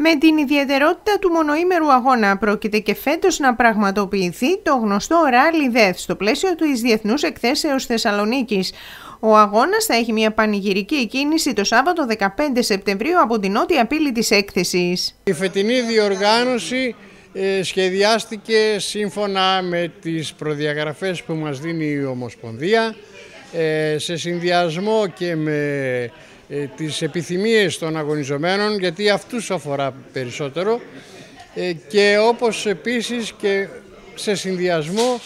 Με την ιδιαιτερότητα του μονοήμερου αγώνα πρόκειται και φέτος να πραγματοποιηθεί το γνωστό Rally Death στο πλαίσιο του Διεθνούς Εκθέσεως Θεσσαλονίκης. Ο αγώνας θα έχει μια πανηγυρική κίνηση το Σάββατο 15 Σεπτεμβρίου από την νότια πύλη της έκθεσης. Η φετινή διοργάνωση ε, σχεδιάστηκε σύμφωνα με τις προδιαγραφές που μας δίνει η Ομοσπονδία ε, σε συνδυασμό και με ε, τις επιθυμίες των αγωνιζομένων γιατί αυτούς αφορά περισσότερο ε, και όπως επίσης και σε συνδυασμό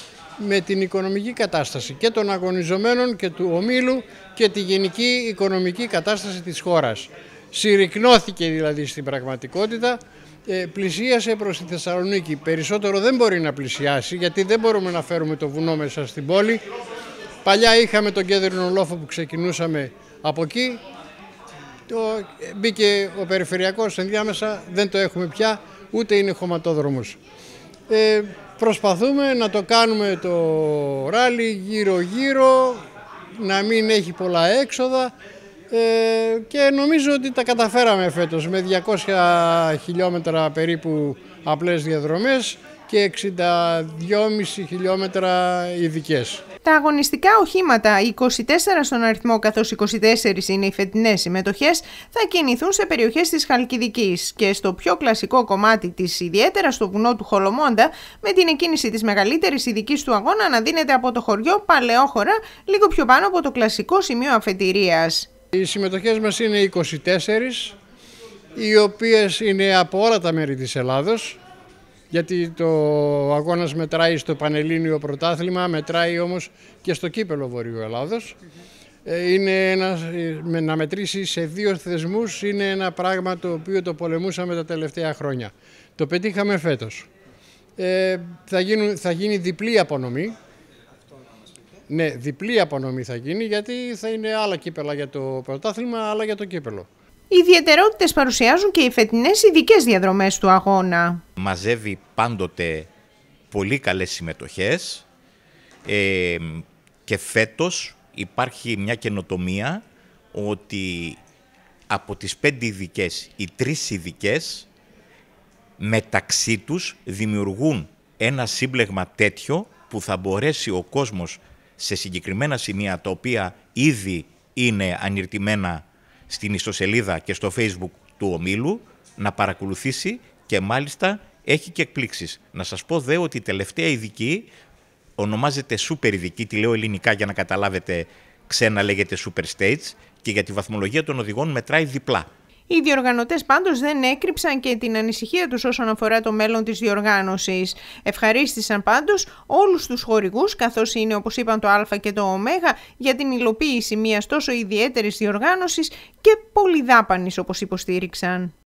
με την οικονομική κατάσταση και των αγωνιζομένων και του ομίλου και τη γενική οικονομική κατάσταση της χώρας. Συρρυκνώθηκε δηλαδή στην πραγματικότητα, ε, πλησίασε προς τη Θεσσαλονίκη. Περισσότερο δεν μπορεί να πλησιάσει γιατί δεν μπορούμε να φέρουμε το βουνό μέσα στην πόλη. Παλιά είχαμε τον κέντρινο λόφο που ξεκινούσαμε από εκεί, το, μπήκε ο περιφερειακός ενδιάμεσα, δεν το έχουμε πια, ούτε είναι χωματόδρομος. Ε, προσπαθούμε να το κάνουμε το ράλι γύρω-γύρω, να μην έχει πολλά έξοδα ε, και νομίζω ότι τα καταφέραμε φέτος με 200 χιλιόμετρα περίπου απλές διαδρομές και 62,5 χιλιόμετρα ειδικές. Τα αγωνιστικά οχήματα, 24 στον αριθμό καθώς 24 είναι οι φετινές συμμετοχές, θα κινηθούν σε περιοχές της Χαλκιδικής και στο πιο κλασικό κομμάτι της, ιδιαίτερα στο βουνό του Χολομόντα, με την εκκίνηση της μεγαλύτερης ειδικής του αγώνα να δίνεται από το χωριό Παλαιόχωρα, λίγο πιο πάνω από το κλασικό σημείο αφετηρίας. Οι συμμετοχές μας είναι 24, οι οποίες είναι από όλα τα μέρη της Ελλάδος, γιατί το αγώνας μετράει στο Πανελλήνιο Πρωτάθλημα, μετράει όμως και στο κύπελο Βορείου Ελλάδος. Ε, είναι ένα, ε, να μετρήσει σε δύο θεσμούς είναι ένα πράγμα το οποίο το πολεμούσαμε τα τελευταία χρόνια. Το πετύχαμε φέτος. Ε, θα, γίνουν, θα γίνει διπλή απονομή. Ναι, διπλή απονομή θα γίνει γιατί θα είναι άλλα κύπελα για το πρωτάθλημα, άλλα για το κύπελο ιδιαιτερότητες παρουσιάζουν και οι φετινές ειδικές διαδρομές του αγώνα. Μαζεύει πάντοτε πολύ καλές συμμετοχές και φέτος υπάρχει μια καινοτομία ότι από τις πέντε ειδικές, οι τρεις ειδικές μεταξύ τους δημιουργούν ένα σύμπλεγμα τέτοιο που θα μπορέσει ο κόσμος σε συγκεκριμένα σημεία τα οποία ήδη είναι ανηρτημένα στην ιστοσελίδα και στο facebook του ομίλου να παρακολουθήσει και μάλιστα έχει και εκπλήξεις. Να σας πω δε ότι η τελευταία ειδική ονομάζεται Super Ειδική, τη λέω ελληνικά για να καταλάβετε ξένα λέγεται Super Stage και για τη βαθμολογία των οδηγών μετράει διπλά. Οι διοργανωτές πάντως δεν έκρυψαν και την ανησυχία τους όσον αφορά το μέλλον της διοργάνωσης. Ευχαρίστησαν πάντως όλους τους χορηγούς, καθώς είναι όπως είπαν το Α και το Ω, για την υλοποίηση μιας τόσο ιδιαίτερης διοργάνωσης και πολυδάπανης όπως υποστήριξαν.